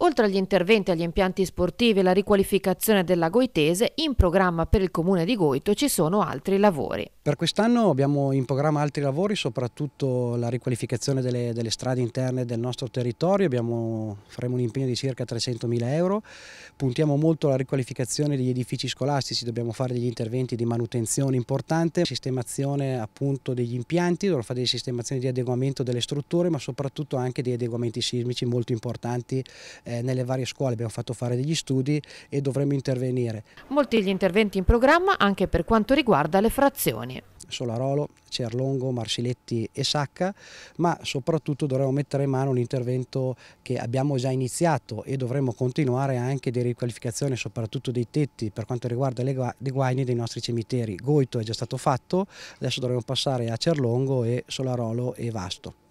Oltre agli interventi agli impianti sportivi e la riqualificazione della Goitese, in programma per il comune di Goito ci sono altri lavori. Per quest'anno abbiamo in programma altri lavori, soprattutto la riqualificazione delle, delle strade interne del nostro territorio, abbiamo, faremo un impegno di circa 300.000 euro, puntiamo molto alla riqualificazione degli edifici scolastici, dobbiamo fare degli interventi di manutenzione importante, sistemazione appunto degli impianti, dovrò fare delle sistemazioni di adeguamento delle strutture ma soprattutto anche degli adeguamenti sismici molto importanti eh, nelle varie scuole abbiamo fatto fare degli studi e dovremo intervenire. Molti gli interventi in programma anche per quanto riguarda le frazioni. Solarolo, Cerlongo, Marsiletti e Sacca, ma soprattutto dovremo mettere in mano un intervento che abbiamo già iniziato e dovremo continuare anche di riqualificazione soprattutto dei tetti per quanto riguarda le, gua guaine dei nostri cimiteri. Goito è già stato fatto, adesso dovremo passare a Cerlongo e Solarolo e Vasto.